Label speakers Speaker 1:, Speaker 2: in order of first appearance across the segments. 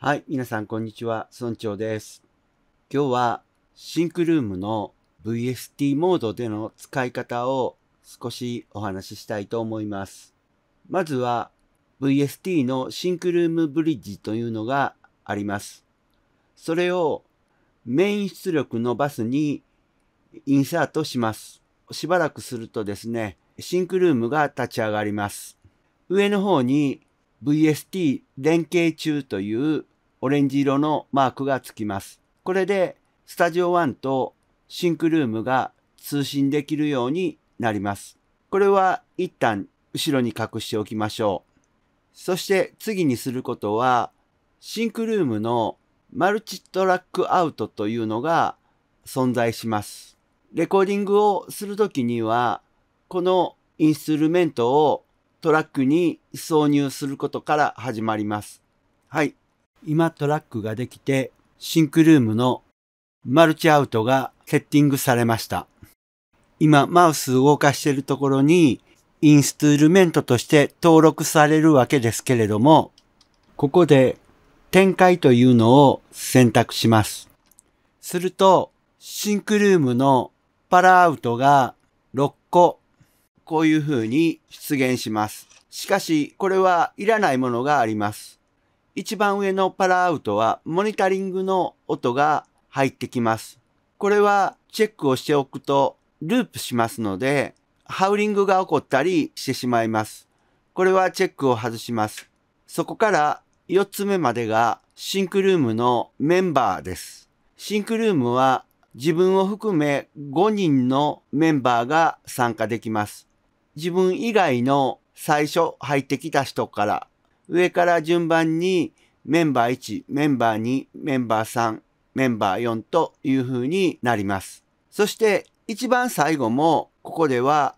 Speaker 1: はい、皆さんこんにちは、村長です。今日はシンクルームの VST モードでの使い方を少しお話ししたいと思います。まずは VST のシンクルームブリッジというのがあります。それをメイン出力のバスにインサートします。しばらくするとですね、シンクルームが立ち上がります。上の方に VST 連携中というオレンジ色のマークがつきます。これでスタジオ1とシンクルームが通信できるようになります。これは一旦後ろに隠しておきましょう。そして次にすることは、シンクルームのマルチトラックアウトというのが存在します。レコーディングをするときには、このインストゥルメントをトラックに挿入することから始まります。はい。今トラックができて、シンクルームのマルチアウトがセッティングされました。今マウス動かしているところにインストゥルメントとして登録されるわけですけれども、ここで展開というのを選択します。すると、シンクルームのパラアウトが6個、こういう風に出現します。しかし、これはいらないものがあります。一番上のパラアウトはモニタリングの音が入ってきます。これはチェックをしておくとループしますので、ハウリングが起こったりしてしまいます。これはチェックを外します。そこから4つ目までがシンクルームのメンバーです。シンクルームは自分を含め5人のメンバーが参加できます。自分以外の最初入ってきた人から上から順番にメンバー1、メンバー2、メンバー3、メンバー4という風になります。そして一番最後もここでは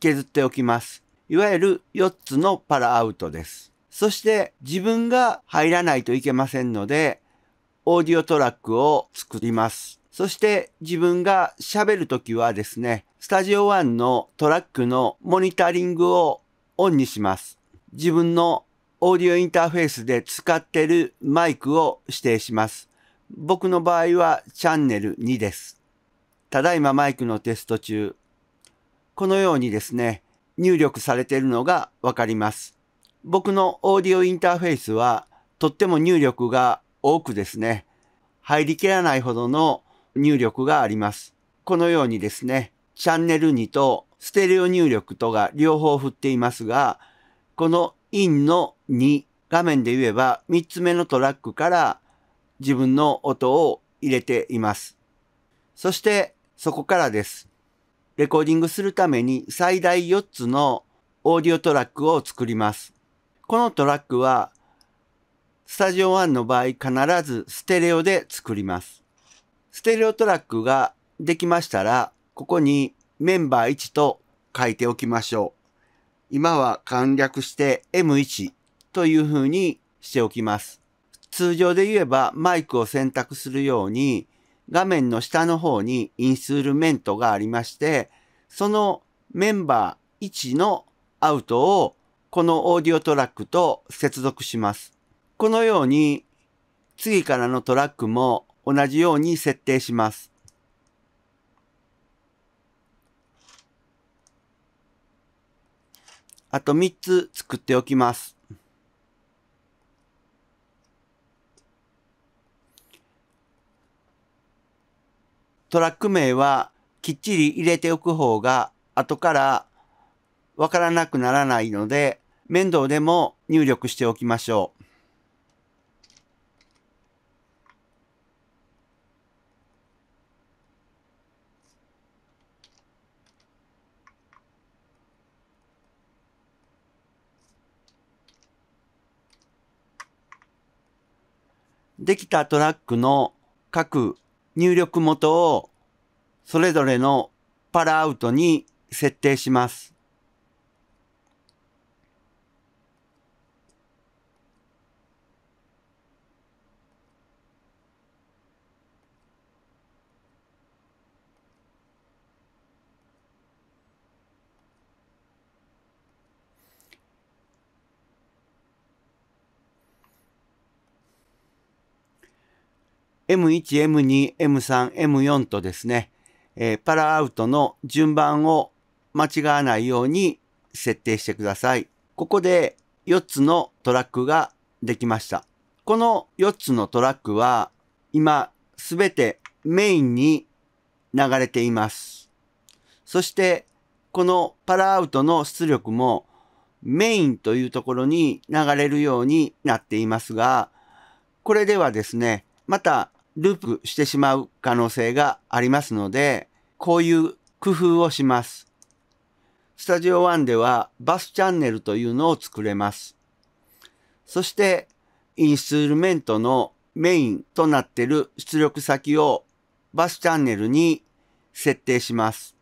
Speaker 1: 削っておきます。いわゆる4つのパラアウトです。そして自分が入らないといけませんので、オーディオトラックを作ります。そして自分が喋るときはですね、スタジオ1のトラックのモニタリングをオンにします。自分のオーディオインターフェースで使ってるマイクを指定します。僕の場合はチャンネル2です。ただいまマイクのテスト中。このようにですね、入力されているのがわかります。僕のオーディオインターフェースはとっても入力が多くですね、入りきらないほどの入力があります。このようにですね、チャンネル2とステレオ入力とが両方振っていますが、このインの2。画面で言えば3つ目のトラックから自分の音を入れています。そしてそこからです。レコーディングするために最大4つのオーディオトラックを作ります。このトラックはスタジオ1の場合必ずステレオで作ります。ステレオトラックができましたら、ここにメンバー1と書いておきましょう。今は簡略して M1 という風にしておきます。通常で言えばマイクを選択するように画面の下の方にインストゥルメントがありまして、そのメンバー1のアウトをこのオーディオトラックと接続します。このように次からのトラックも同じように設定します。あと3つ作っておきます。トラック名はきっちり入れておく方が後からわからなくならないので面倒でも入力しておきましょう。できたトラックの各入力元をそれぞれのパラアウトに設定します。M1、M2、M3、M4 とですね、えー、パラアウトの順番を間違わないように設定してください。ここで4つのトラックができました。この4つのトラックは今すべてメインに流れています。そしてこのパラアウトの出力もメインというところに流れるようになっていますが、これではですね、またループしてしまう可能性がありますので、こういう工夫をします。スタジオ1ではバスチャンネルというのを作れます。そして、インストゥルメントのメインとなっている出力先をバスチャンネルに設定します。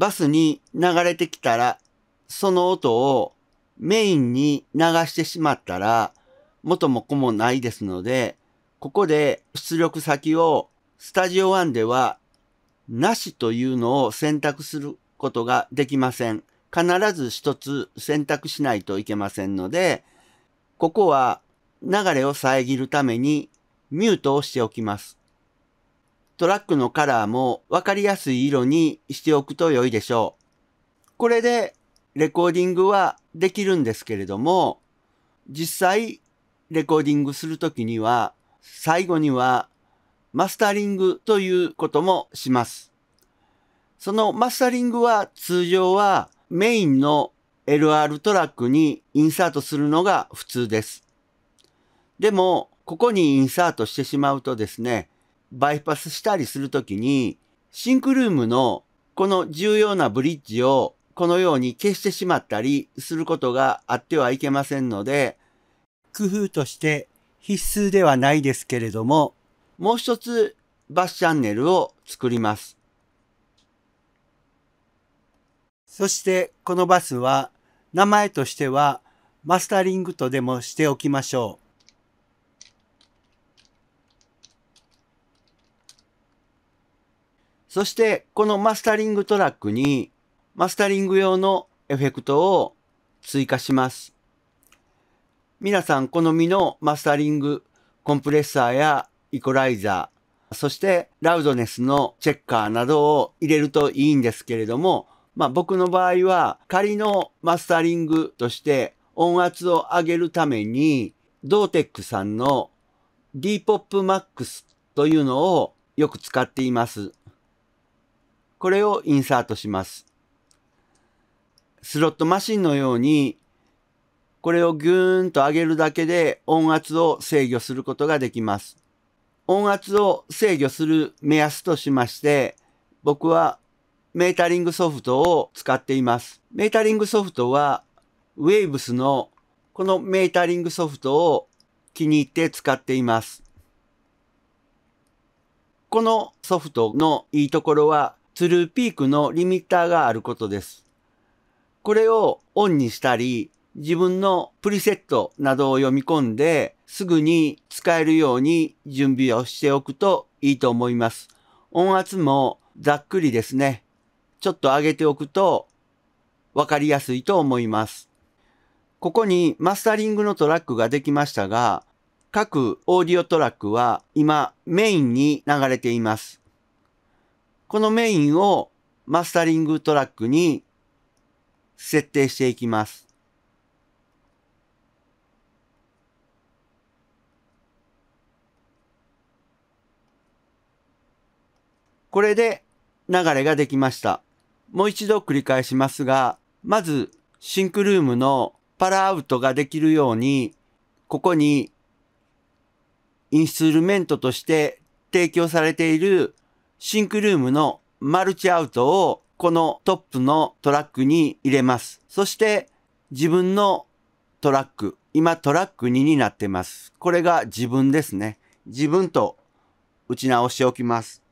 Speaker 1: バスに流れてきたら、その音をメインに流してしまったら、元も子もないですので、ここで出力先をスタジオ1ではなしというのを選択することができません。必ず一つ選択しないといけませんので、ここは流れを遮るためにミュートをしておきます。トラックのカラーもわかりやすい色にしておくと良いでしょう。これでレコーディングはできるんですけれども、実際レコーディングするときには、最後にはマスタリングということもします。そのマスタリングは通常はメインの LR トラックにインサートするのが普通です。でも、ここにインサートしてしまうとですね、バイパスしたりするときに、シンクルームのこの重要なブリッジをこのように消してしまったりすることがあってはいけませんので、工夫として必須ではないですけれども、もう一つバスチャンネルを作ります。そしてこのバスは名前としてはマスタリングとでもしておきましょう。そしてこのマスタリングトラックにマスタリング用のエフェクトを追加します。皆さん好みのマスタリング、コンプレッサーやイコライザー、そしてラウドネスのチェッカーなどを入れるといいんですけれども、まあ僕の場合は仮のマスタリングとして音圧を上げるために、ドーテックさんの D-POP MAX というのをよく使っています。これをインサートします。スロットマシンのように、これをギューンと上げるだけで音圧を制御することができます。音圧を制御する目安としまして、僕はメータリングソフトを使っています。メータリングソフトは Waves のこのメータリングソフトを気に入って使っています。このソフトのいいところはルーピークのリミッターがあることです。これをオンにしたり、自分のプリセットなどを読み込んで、すぐに使えるように準備をしておくといいと思います。音圧もざっくりですね。ちょっと上げておくとわかりやすいと思います。ここにマスタリングのトラックができましたが、各オーディオトラックは今メインに流れています。このメインをマスタリングトラックに設定していきます。これで流れができました。もう一度繰り返しますが、まずシンクルームのパラアウトができるように、ここにインストゥルメントとして提供されているシンクルームのマルチアウトをこのトップのトラックに入れます。そして自分のトラック、今トラック2になってます。これが自分ですね。自分と打ち直しておきます。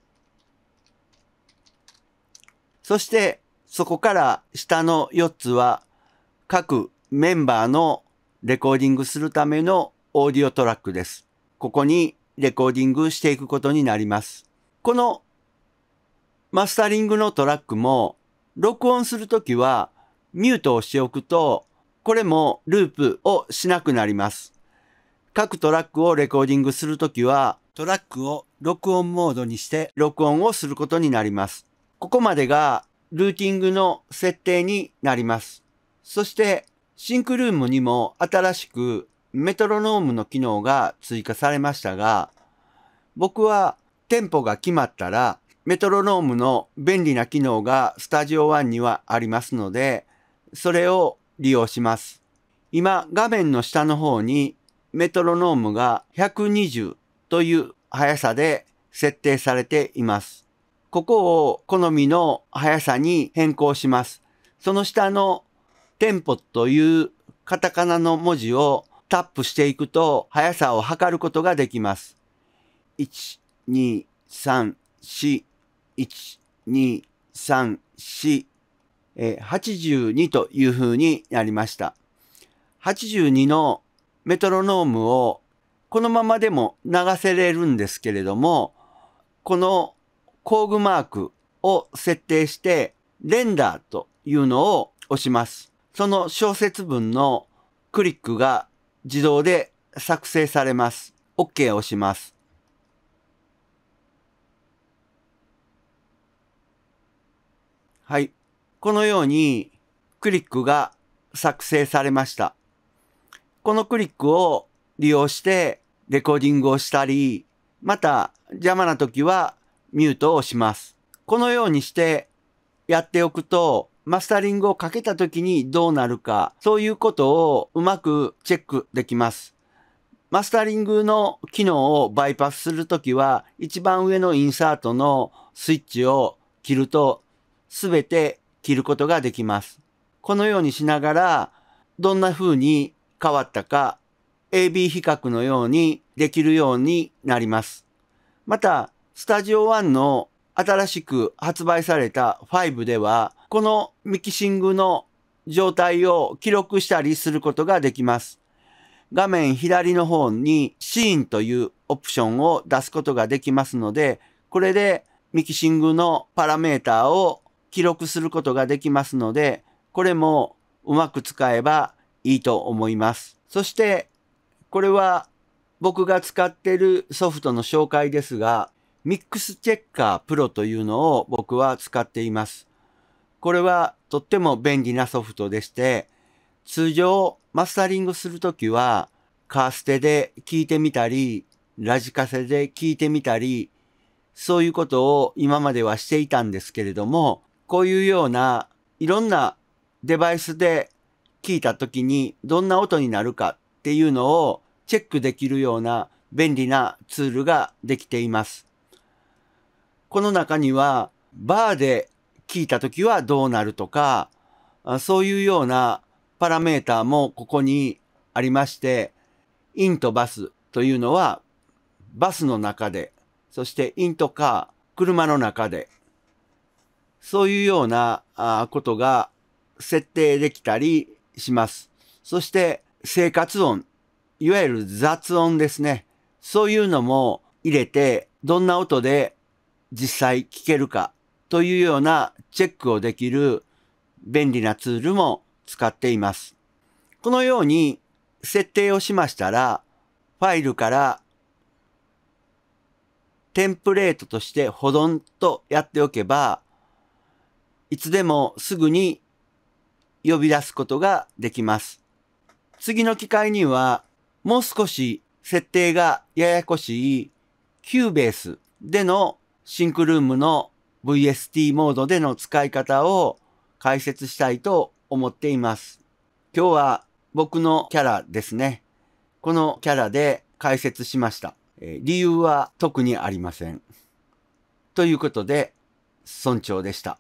Speaker 1: そしてそこから下の4つは各メンバーのレコーディングするためのオーディオトラックです。ここにレコーディングしていくことになります。このマスタリングのトラックも、録音するときはミュートをしておくと、これもループをしなくなります。各トラックをレコーディングするときは、トラックを録音モードにして録音をすることになります。ここまでがルーティングの設定になります。そして、シンクルームにも新しくメトロノームの機能が追加されましたが、僕はテンポが決まったらメトロノームの便利な機能がスタジオ1にはありますので、それを利用します。今、画面の下の方にメトロノームが120という速さで設定されています。ここを好みの速さに変更します。その下のテンポというカタカナの文字をタップしていくと速さを測ることができます。1、2、3、4、1,2,3,4え82という風になりました。82のメトロノームをこのままでも流せれるんですけれども、この工具マークを設定してレンダーというのを押します。その小説文のクリックが自動で作成されます。OK を押します。はい。このようにクリックが作成されました。このクリックを利用してレコーディングをしたり、また邪魔な時はミュートをします。このようにしてやっておくと、マスタリングをかけた時にどうなるか、そういうことをうまくチェックできます。マスタリングの機能をバイパスするときは、一番上のインサートのスイッチを切るとすべて切ることができます。このようにしながら、どんな風に変わったか、AB 比較のようにできるようになります。また、スタジオ1の新しく発売された5では、このミキシングの状態を記録したりすることができます。画面左の方にシーンというオプションを出すことができますので、これでミキシングのパラメーターを記録することができますので、これもうまく使えばいいと思います。そして、これは僕が使っているソフトの紹介ですが、ミックスチェッカープロというのを僕は使っています。これはとっても便利なソフトでして、通常マスタリングするときは、カーステで聞いてみたり、ラジカセで聞いてみたり、そういうことを今まではしていたんですけれども、こういうようないろんなデバイスで聞いた時にどんな音になるかっていうのをチェックできるような便利なツールができています。この中にはバーで聞いた時はどうなるとか、そういうようなパラメーターもここにありまして、インとバスというのはバスの中で、そしてインとカー、車の中でそういうようなことが設定できたりします。そして生活音、いわゆる雑音ですね。そういうのも入れて、どんな音で実際聞けるかというようなチェックをできる便利なツールも使っています。このように設定をしましたら、ファイルからテンプレートとして保存とやっておけば、いつでもすぐに呼び出すことができます。次の機会には、もう少し設定がややこしい Cubase でのシンクルームの VST モードでの使い方を解説したいと思っています。今日は僕のキャラですね。このキャラで解説しました。理由は特にありません。ということで、村長でした。